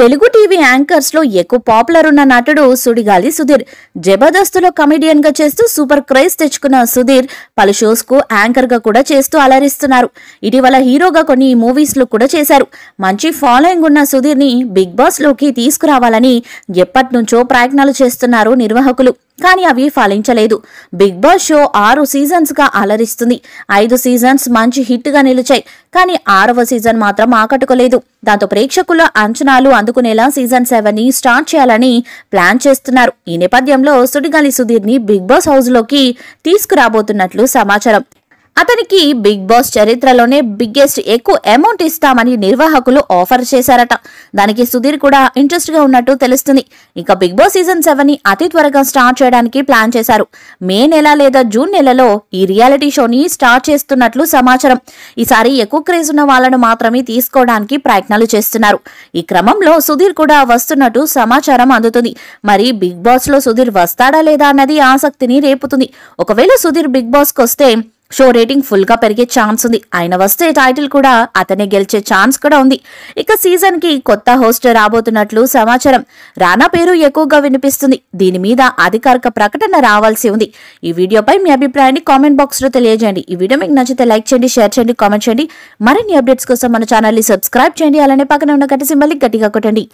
Telugu TV anchors లో ఎక్కువ popular ఉన్న నటుడు సుడిగాలి సుధీర్ జబర్దస్త్లో కమెడియన్ గా చేస్తూ సూపర్ క్రేజ్ తెచ్చుకున్న సుధీర్ పలు షోస్ కు యాంకర్ గా కూడా చేస్తూ అలరిస్తున్నారు ఇటీవల హీరోగా కొన్ని మూవీస్ లో కూడా చేశారు మంచి ఫాలోయింగ్ ఉన్న సుధీర్ ని బిగ్ బాస్ లోకి తీసుకురావాలని ఎప్పటి నుంచో ప్రయత్నాలు చేస్తున్నారు నిర్వాహకులు కానీ అవి ఫలించలేదు బిగ్ బాస్ షో ఆరు సీజన్స్గా అలరిస్తుంది ఐదు సీజన్స్ మంచి హిట్గా నిలిచాయి కానీ ఆరవ సీజన్ మాత్రం ఆకట్టుకోలేదు దాంతో ప్రేక్షకుల అంచనాలు అందుకునేలా సీజన్ ని స్టార్ట్ చేయాలని ప్లాన్ చేస్తున్నారు ఈ నేపథ్యంలో సుడిగాలి సుధీర్ని బిగ్ బాస్ హౌస్లోకి తీసుకురాబోతున్నట్లు సమాచారం అతనికి బిగ్ బాస్ చరిత్రలోనే బిగ్గెస్ట్ ఎక్కువ అమౌంట్ ఇస్తామని నిర్వాహకులు ఆఫర్ చేశారట దానికి సుధీర్ కూడా ఇంట్రెస్ట్ గా ఉన్నట్టు తెలుస్తుంది ఇక బిగ్ బాస్ సీజన్ సెవెన్ ని అతి త్వరగా స్టార్ట్ చేయడానికి ప్లాన్ చేశారు మే నెల లేదా జూన్ నెలలో ఈ రియాలిటీ షోని స్టార్ట్ చేస్తున్నట్లు సమాచారం ఈసారి ఎక్కువ క్రేజ్ ఉన్న వాళ్ళను మాత్రమే తీసుకోవడానికి ప్రయత్నాలు చేస్తున్నారు ఈ క్రమంలో సుధీర్ కూడా వస్తున్నట్టు సమాచారం అందుతుంది మరి బిగ్ బాస్ లో సుధీర్ వస్తాడా లేదా అన్నది ఆసక్తిని రేపుతుంది ఒకవేళ సుధీర్ బిగ్ బాస్ వస్తే షో రేటింగ్ ఫుల్గా పెరిగే ఛాన్స్ ఉంది ఆయన వస్తే టైటిల్ కూడా అతనే గెలిచే ఛాన్స్ కూడా ఉంది ఇక సీజన్కి కొత్త హోస్ట్ రాబోతున్నట్లు సమాచారం రానా పేరు ఎక్కువగా వినిపిస్తుంది దీని మీద అధికారిక ప్రకటన రావాల్సి ఉంది ఈ వీడియోపై మీ అభిప్రాయాన్ని కామెంట్ బాక్స్లో తెలియజేయండి ఈ వీడియో మీకు నచ్చితే లైక్ చేయండి షేర్ చేయండి కామెంట్ చేయండి మరిన్ని అప్డేట్స్ కోసం మన ఛానల్ని సబ్స్క్రైబ్ చేయండి అలానే పక్కన ఉన్న గట్టి సింబల్ని గట్టిగా కొట్టండి